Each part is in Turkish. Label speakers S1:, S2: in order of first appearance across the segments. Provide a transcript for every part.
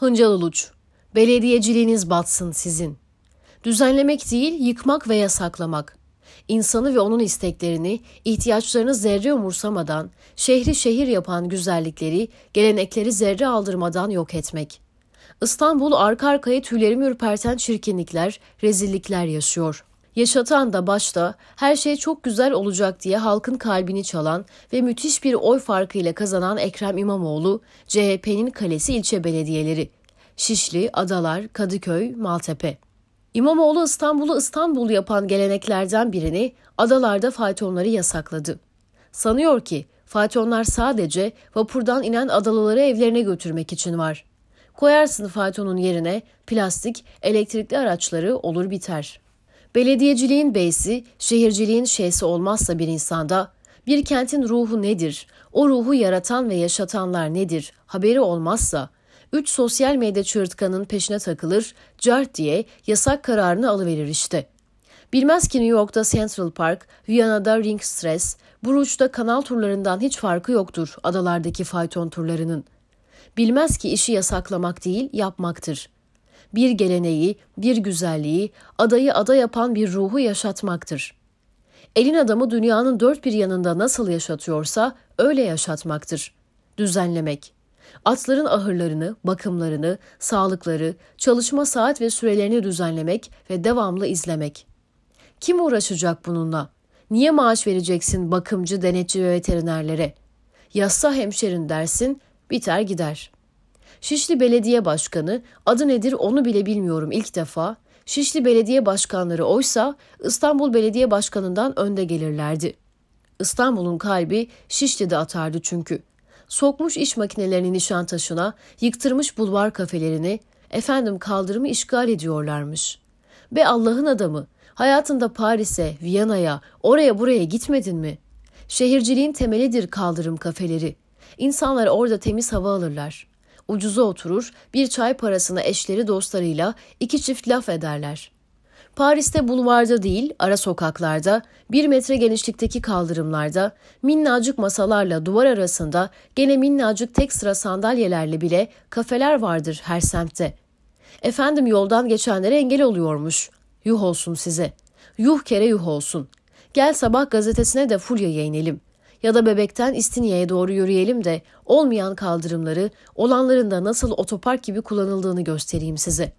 S1: Hıncal Uluç, belediyeciliğiniz batsın sizin. Düzenlemek değil, yıkmak ve yasaklamak. İnsanı ve onun isteklerini, ihtiyaçlarını zerre umursamadan, şehri şehir yapan güzellikleri, gelenekleri zerre aldırmadan yok etmek. İstanbul arka arkaya tüylerimi ürperten çirkinlikler, rezillikler yaşıyor.'' Yaşatan da başta her şey çok güzel olacak diye halkın kalbini çalan ve müthiş bir oy farkıyla kazanan Ekrem İmamoğlu, CHP'nin kalesi ilçe belediyeleri. Şişli, Adalar, Kadıköy, Maltepe. İmamoğlu İstanbul'u İstanbul yapan geleneklerden birini adalarda faytonları yasakladı. Sanıyor ki faytonlar sadece vapurdan inen adalıları evlerine götürmek için var. Koyarsın faytonun yerine plastik, elektrikli araçları olur biter.'' Belediyeciliğin beysi, şehirciliğin şeysi olmazsa bir insanda bir kentin ruhu nedir? O ruhu yaratan ve yaşatanlar nedir? Haberi olmazsa üç sosyal medya çığırtkanın peşine takılır, cart diye yasak kararını alıverir işte. Bilmez ki New York'ta Central Park, Viyana'da Ring Stress, Bruges'da kanal turlarından hiç farkı yoktur adalardaki fayton turlarının. Bilmez ki işi yasaklamak değil, yapmaktır.'' bir geleneği, bir güzelliği, adayı ada yapan bir ruhu yaşatmaktır. Elin adamı dünyanın dört bir yanında nasıl yaşatıyorsa öyle yaşatmaktır. Düzenlemek. Atların ahırlarını, bakımlarını, sağlıkları, çalışma saat ve sürelerini düzenlemek ve devamlı izlemek. Kim uğraşacak bununla? Niye maaş vereceksin bakımcı, denetçi ve veterinerlere? Yassa hemşerin dersin, biter gider.'' Şişli Belediye Başkanı, adı nedir onu bile bilmiyorum ilk defa, Şişli Belediye Başkanları oysa İstanbul Belediye Başkanı'ndan önde gelirlerdi. İstanbul'un kalbi Şişli'de atardı çünkü. Sokmuş iş makinelerini Nişantaşı'na, yıktırmış bulvar kafelerini, efendim kaldırımı işgal ediyorlarmış. Be Allah'ın adamı, hayatında Paris'e, Viyana'ya, oraya buraya gitmedin mi? Şehirciliğin temelidir kaldırım kafeleri. İnsanlar orada temiz hava alırlar ucuza oturur, bir çay parasına eşleri dostlarıyla iki çift laf ederler. Paris'te bulvarda değil, ara sokaklarda, bir metre genişlikteki kaldırımlarda, minnacık masalarla duvar arasında gene minnacık tek sıra sandalyelerle bile kafeler vardır her semtte. Efendim yoldan geçenlere engel oluyormuş. Yuh olsun size. Yuh kere yuh olsun. Gel sabah gazetesine de fulya yayınelim ya da bebekten İstinye'ye doğru yürüyelim de olmayan kaldırımları olanların da nasıl otopark gibi kullanıldığını göstereyim size.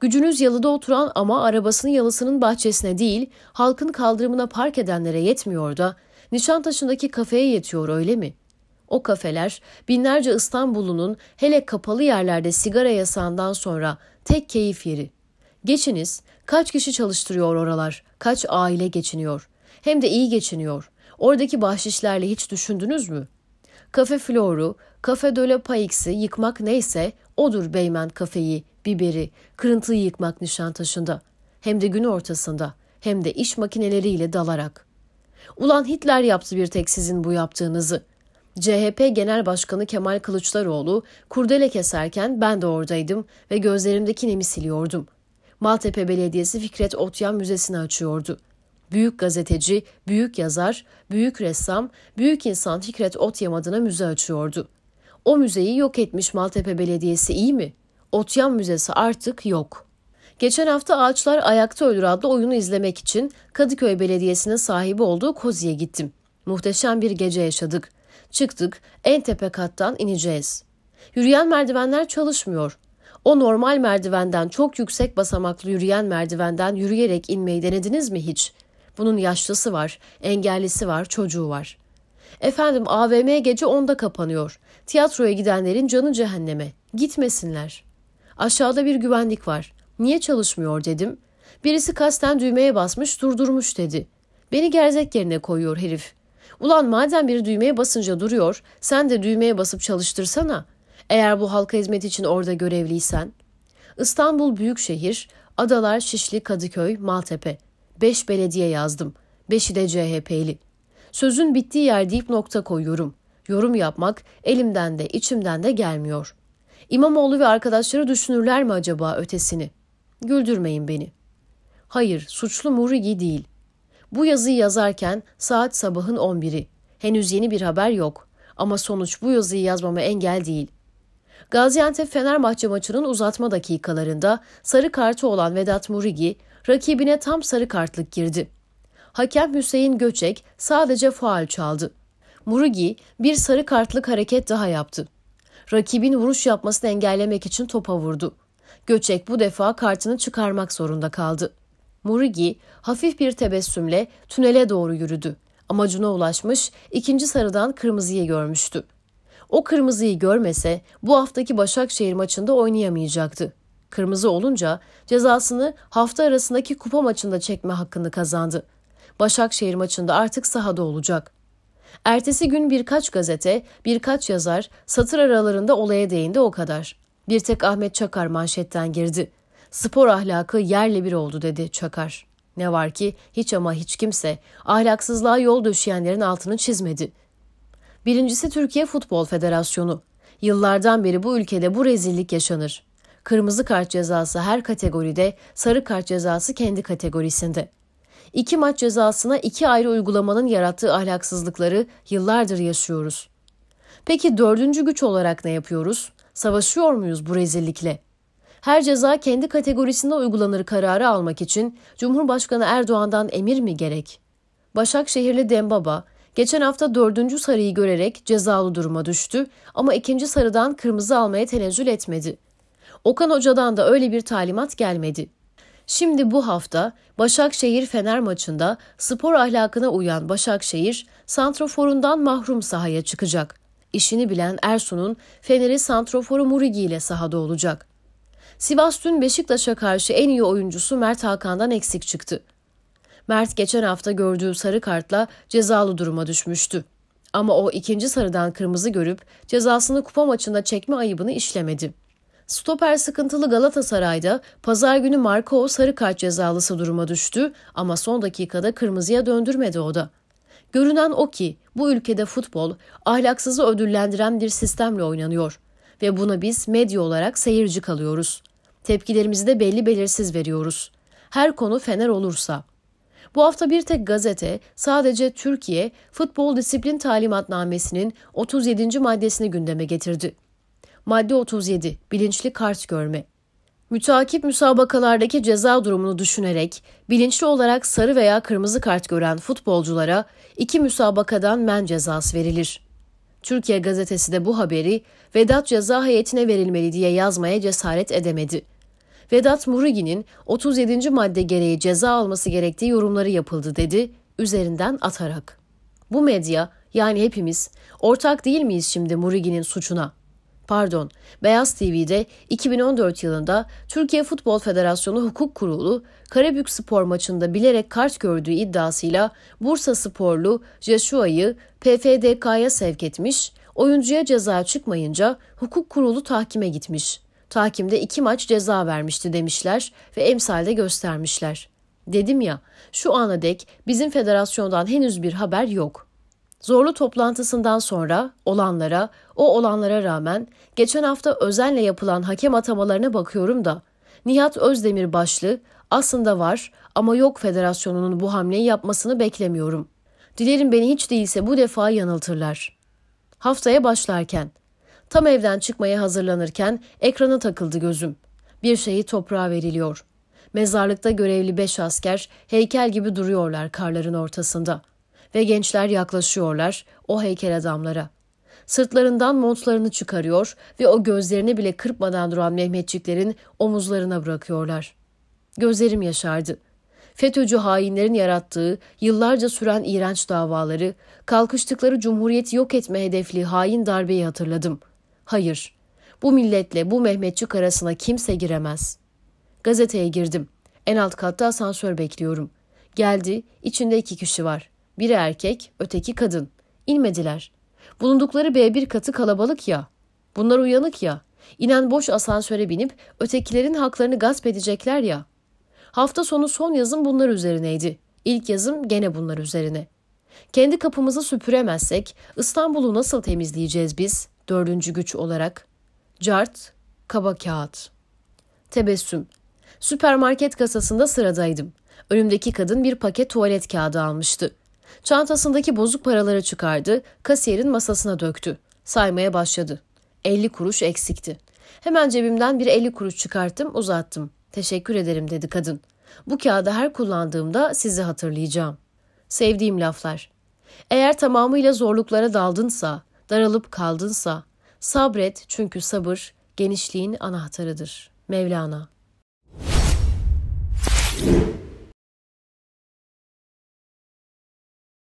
S1: Gücünüz yalıda oturan ama arabasının yalısının bahçesine değil halkın kaldırımına park edenlere yetmiyor da Nişantaşı'ndaki kafeye yetiyor öyle mi? O kafeler binlerce İstanbullunun hele kapalı yerlerde sigara yasağından sonra tek keyif yeri. Geçiniz kaç kişi çalıştırıyor oralar, kaç aile geçiniyor. Hem de iyi geçiniyor. Oradaki bahşişlerle hiç düşündünüz mü? Kafe Flor'u, Kafe de la Paix'i yıkmak neyse odur Beymen kafeyi, biberi, kırıntıyı yıkmak nişan taşında, Hem de gün ortasında, hem de iş makineleriyle dalarak. Ulan Hitler yaptı bir tek sizin bu yaptığınızı. CHP Genel Başkanı Kemal Kılıçdaroğlu kurdele keserken ben de oradaydım ve gözlerimdeki nemi siliyordum. Maltepe Belediyesi Fikret Otyan Müzesi'ni açıyordu.'' büyük gazeteci, büyük yazar, büyük ressam, büyük insan Fikret Otyam adına müze açıyordu. O müzeyi yok etmiş Maltepe Belediyesi iyi mi? Otyam Müzesi artık yok. Geçen hafta Ağaçlar Ayakta Ölür adlı oyunu izlemek için Kadıköy Belediyesi'nin sahibi olduğu Kozi'ye gittim. Muhteşem bir gece yaşadık. Çıktık, en tepe kattan ineceğiz. Yürüyen merdivenler çalışmıyor. O normal merdivenden çok yüksek basamaklı yürüyen merdivenden yürüyerek inmeyi denediniz mi hiç? Bunun yaşlısı var, engellisi var, çocuğu var. Efendim AVM gece 10'da kapanıyor. Tiyatroya gidenlerin canı cehenneme. Gitmesinler. Aşağıda bir güvenlik var. Niye çalışmıyor dedim. Birisi kasten düğmeye basmış durdurmuş dedi. Beni gerzek yerine koyuyor herif. Ulan madem bir düğmeye basınca duruyor sen de düğmeye basıp çalıştırsana. Eğer bu halka hizmet için orada görevliysen. İstanbul Büyükşehir, Adalar, Şişli, Kadıköy, Maltepe. Beş belediye yazdım. Beşi de CHP'li. Sözün bittiği yer deyip nokta koyuyorum. Yorum yapmak elimden de içimden de gelmiyor. İmamoğlu ve arkadaşları düşünürler mi acaba ötesini? Güldürmeyin beni. Hayır, suçlu Murigi değil. Bu yazıyı yazarken saat sabahın 11'i. Henüz yeni bir haber yok. Ama sonuç bu yazıyı yazmama engel değil. Gaziantep-Fenerbahçe maçının uzatma dakikalarında sarı kartı olan Vedat Murigi, rakibine tam sarı kartlık girdi. Hakem Hüseyin Göçek sadece faal çaldı. Murugi bir sarı kartlık hareket daha yaptı. Rakibin vuruş yapmasını engellemek için topa vurdu. Göçek bu defa kartını çıkarmak zorunda kaldı. Murugi hafif bir tebessümle tünele doğru yürüdü. Amacına ulaşmış, ikinci sarıdan kırmızıyı görmüştü. O kırmızıyı görmese bu haftaki Başakşehir maçında oynayamayacaktı. Kırmızı olunca cezasını hafta arasındaki kupa maçında çekme hakkını kazandı. Başakşehir maçında artık sahada olacak. Ertesi gün birkaç gazete, birkaç yazar satır aralarında olaya değindi o kadar. Bir tek Ahmet Çakar manşetten girdi. Spor ahlakı yerle bir oldu dedi Çakar. Ne var ki hiç ama hiç kimse ahlaksızlığa yol döşeyenlerin altını çizmedi. Birincisi Türkiye Futbol Federasyonu. Yıllardan beri bu ülkede bu rezillik yaşanır. Kırmızı kart cezası her kategoride, sarı kart cezası kendi kategorisinde. İki maç cezasına iki ayrı uygulamanın yarattığı ahlaksızlıkları yıllardır yaşıyoruz. Peki dördüncü güç olarak ne yapıyoruz? Savaşıyor muyuz bu rezillikle? Her ceza kendi kategorisinde uygulanır kararı almak için Cumhurbaşkanı Erdoğan'dan emir mi gerek? Başakşehirli Dembaba, geçen hafta dördüncü sarıyı görerek cezalı duruma düştü ama ikinci sarıdan kırmızı almaya tenezzül etmedi. Okan Hoca'dan da öyle bir talimat gelmedi. Şimdi bu hafta Başakşehir-Fener maçında spor ahlakına uyan Başakşehir, santroforundan mahrum sahaya çıkacak. İşini bilen Ersun'un Fener'i santroforu Murigi ile sahada olacak. Sivas dün Beşiktaş'a karşı en iyi oyuncusu Mert Hakan'dan eksik çıktı. Mert geçen hafta gördüğü sarı kartla cezalı duruma düşmüştü. Ama o ikinci sarıdan kırmızı görüp cezasını kupa maçında çekme ayıbını işlemedi. Stoper sıkıntılı Galatasaray'da pazar günü Marco sarı kart cezalısı duruma düştü ama son dakikada kırmızıya döndürmedi o da. Görünen o ki bu ülkede futbol ahlaksızı ödüllendiren bir sistemle oynanıyor ve buna biz medya olarak seyirci kalıyoruz. Tepkilerimizi de belli belirsiz veriyoruz. Her konu fener olursa. Bu hafta bir tek gazete sadece Türkiye Futbol Disiplin Talimatnamesi'nin 37. maddesini gündeme getirdi. Madde 37. Bilinçli kart görme. Mütakip müsabakalardaki ceza durumunu düşünerek bilinçli olarak sarı veya kırmızı kart gören futbolculara iki müsabakadan men cezası verilir. Türkiye gazetesi de bu haberi Vedat ceza heyetine verilmeli diye yazmaya cesaret edemedi. Vedat Murugi'nin 37. madde gereği ceza alması gerektiği yorumları yapıldı dedi, üzerinden atarak. Bu medya, yani hepimiz, ortak değil miyiz şimdi Murugi'nin suçuna? pardon, Beyaz TV'de 2014 yılında Türkiye Futbol Federasyonu Hukuk Kurulu Karabük spor maçında bilerek kart gördüğü iddiasıyla Bursa sporlu Jeshua'yı PFDK'ya sevk etmiş, oyuncuya ceza çıkmayınca hukuk kurulu tahkime gitmiş. Tahkimde iki maç ceza vermişti demişler ve emsalde göstermişler. Dedim ya, şu ana dek bizim federasyondan henüz bir haber yok.'' Zorlu toplantısından sonra olanlara, o olanlara rağmen geçen hafta özenle yapılan hakem atamalarına bakıyorum da Nihat Özdemir başlı aslında var ama yok federasyonunun bu hamleyi yapmasını beklemiyorum. Dilerim beni hiç değilse bu defa yanıltırlar. Haftaya başlarken, tam evden çıkmaya hazırlanırken ekrana takıldı gözüm. Bir şeyi toprağa veriliyor. Mezarlıkta görevli beş asker heykel gibi duruyorlar karların ortasında.'' ve gençler yaklaşıyorlar o heykel adamlara. Sırtlarından montlarını çıkarıyor ve o gözlerini bile kırpmadan duran Mehmetçiklerin omuzlarına bırakıyorlar. Gözlerim yaşardı. FETÖ'cü hainlerin yarattığı, yıllarca süren iğrenç davaları, kalkıştıkları cumhuriyeti yok etme hedefli hain darbeyi hatırladım. Hayır, bu milletle bu Mehmetçik arasına kimse giremez. Gazeteye girdim. En alt katta asansör bekliyorum. Geldi, içinde iki kişi var. Biri erkek, öteki kadın. İnmediler. Bulundukları B1 katı kalabalık ya. Bunlar uyanık ya. İnen boş asansöre binip ötekilerin haklarını gasp edecekler ya. Hafta sonu son yazım bunlar üzerineydi. İlk yazım gene bunlar üzerine. Kendi kapımızı süpüremezsek İstanbul'u nasıl temizleyeceğiz biz dördüncü güç olarak? Cart, kaba kağıt. Tebessüm. Süpermarket kasasında sıradaydım. Önümdeki kadın bir paket tuvalet kağıdı almıştı. Çantasındaki bozuk paraları çıkardı, kasiyerin masasına döktü. Saymaya başladı. 50 kuruş eksikti. Hemen cebimden bir 50 kuruş çıkarttım, uzattım. Teşekkür ederim dedi kadın. Bu kağıdı her kullandığımda sizi hatırlayacağım. Sevdiğim laflar. Eğer tamamıyla zorluklara daldınsa, daralıp kaldınsa, sabret çünkü sabır genişliğin anahtarıdır. Mevlana